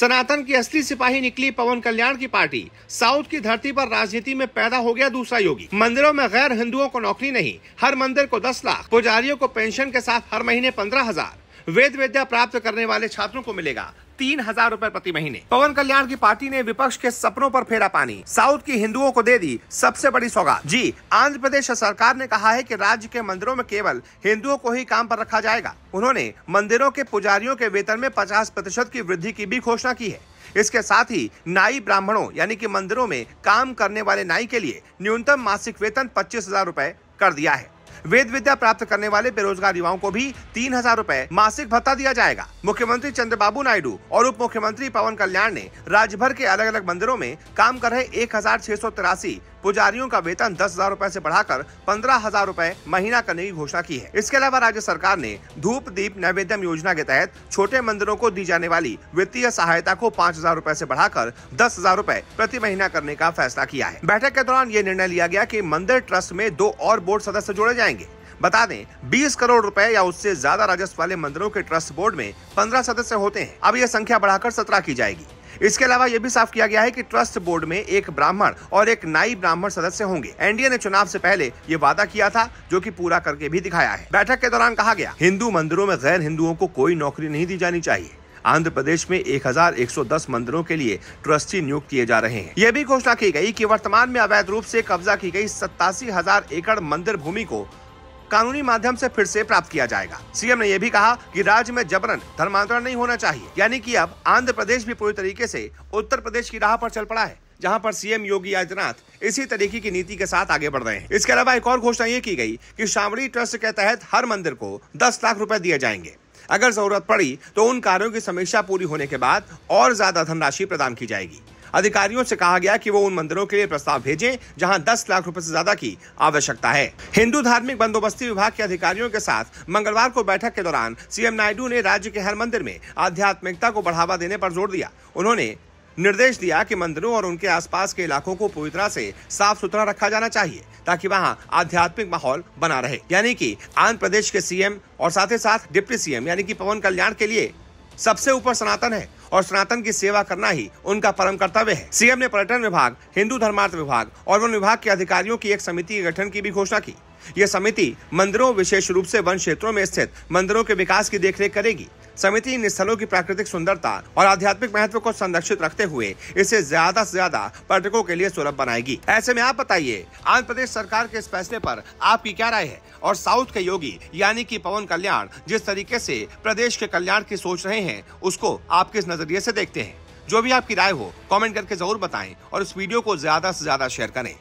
सनातन की असली सिपाही निकली पवन कल्याण की पार्टी साउथ की धरती पर राजनीति में पैदा हो गया दूसरा योगी मंदिरों में गैर हिंदुओं को नौकरी नहीं हर मंदिर को दस लाख पुजारियों को पेंशन के साथ हर महीने पंद्रह हजार वेद विद्या प्राप्त करने वाले छात्रों को मिलेगा तीन हजार रूपए प्रति महीने पवन कल्याण की पार्टी ने विपक्ष के सपनों पर फेरा पानी साउथ की हिंदुओं को दे दी सबसे बड़ी सौगात जी आंध्र प्रदेश सरकार ने कहा है कि राज्य के मंदिरों में केवल हिंदुओं को ही काम पर रखा जाएगा उन्होंने मंदिरों के पुजारियों के वेतन में पचास प्रतिशत की वृद्धि की भी घोषणा की है इसके साथ ही नाई ब्राह्मणों यानी कि मंदिरों में काम करने वाले नाई के लिए न्यूनतम मासिक वेतन पच्चीस हजार रूपए कर दिया है वेद विद्या प्राप्त करने वाले बेरोजगार युवाओं को भी तीन हजार रूपए मासिक भत्ता दिया जाएगा मुख्यमंत्री चंद्रबाबू नायडू और उप मुख्यमंत्री पवन कल्याण ने राज्य भर के अलग अलग मंदिरों में काम कर रहे एक हजार छह सौ तिरासी पुजारियों का वेतन दस हजार रूपए ऐसी बढ़ाकर पंद्रह हजार रूपए महीना करने की घोषणा की है इसके अलावा राज्य सरकार ने धूप दीप नैवेद्यम योजना के तहत छोटे मंदिरों को दी जाने वाली वित्तीय सहायता को पाँच हजार रूपए ऐसी बढ़ाकर दस हजार रूपए प्रति महीना करने का फैसला किया है बैठक के दौरान ये निर्णय लिया गया की मंदिर ट्रस्ट में दो और बोर्ड सदस्य जोड़े जाएंगे बता दें 20 करोड़ रुपए या उससे ज्यादा राजस्व वाले मंदिरों के ट्रस्ट बोर्ड में 15 सदस्य होते हैं अब यह संख्या बढ़ाकर 17 की जाएगी इसके अलावा यह भी साफ किया गया है कि ट्रस्ट बोर्ड में एक ब्राह्मण और एक नाई ब्राह्मण सदस्य होंगे एनडीए ने चुनाव से पहले ये वादा किया था जो कि पूरा करके भी दिखाया है बैठक के दौरान कहा गया हिंदू मंदिरों में गैर हिंदुओं को कोई नौकरी नहीं दी जानी चाहिए आंध्र प्रदेश में 1110 मंदिरों के लिए ट्रस्टी नियुक्त किए जा रहे हैं यह भी घोषणा की गई कि वर्तमान में अवैध रूप से कब्जा की गई सत्तासी हजार एकड़ मंदिर भूमि को कानूनी माध्यम से फिर से प्राप्त किया जाएगा सीएम ने यह भी कहा कि राज्य में जबरन धर्मांतरण नहीं होना चाहिए यानी कि अब आंध्र प्रदेश भी पूरी तरीके से उत्तर प्रदेश की राह पर चल पड़ा है जहां पर सीएम योगी आदित्यनाथ इसी तरीके की नीति के साथ आगे बढ़ रहे हैं इसके अलावा एक और घोषणा ये की गई कि शामी ट्रस्ट के तहत हर मंदिर को दस लाख रूपए दिए जाएंगे अगर जरूरत पड़ी तो उन कार्यों की समीक्षा पूरी होने के बाद और ज्यादा धनराशि प्रदान की जाएगी अधिकारियों से कहा गया कि वो उन मंदिरों के लिए प्रस्ताव भेजें जहां 10 लाख रुपए से ज्यादा की आवश्यकता है हिंदू धार्मिक बंदोबस्ती विभाग के अधिकारियों के साथ मंगलवार को बैठक के दौरान सीएम नायडू ने राज्य के हर मंदिर में आध्यात्मिकता को बढ़ावा देने पर जोर दिया उन्होंने निर्देश दिया कि मंदिरों और उनके आसपास के इलाकों को पूरी तरह से साफ सुथरा रखा जाना चाहिए ताकि वहां आध्यात्मिक माहौल बना रहे यानी कि आंध्र प्रदेश के सीएम और साथ ही साथ डिप्टी सीएम यानी कि पवन कल्याण के लिए सबसे ऊपर सनातन है और सनातन की सेवा करना ही उनका परम कर्तव्य है सीएम ने पर्यटन विभाग हिंदू धर्मार्थ विभाग और वन विभाग के अधिकारियों की एक समिति के गठन की भी घोषणा की यह समिति मंदिरों विशेष रूप से वन क्षेत्रों में स्थित मंदिरों के विकास की देखरेख करेगी समिति इन स्थलों की प्राकृतिक सुंदरता और आध्यात्मिक महत्व को संरक्षित रखते हुए इसे ज्यादा से ज्यादा पर्यटकों के लिए सुलभ बनाएगी ऐसे में आप बताइए आंध्र प्रदेश सरकार के इस फैसले पर आपकी क्या राय है और साउथ के योगी यानी कि पवन कल्याण जिस तरीके से प्रदेश के कल्याण की सोच रहे हैं उसको आप किस नजर नजरिए से देखते हैं जो भी आपकी राय हो कमेंट करके जरूर बताएं और इस वीडियो को ज्यादा से ज्यादा शेयर करें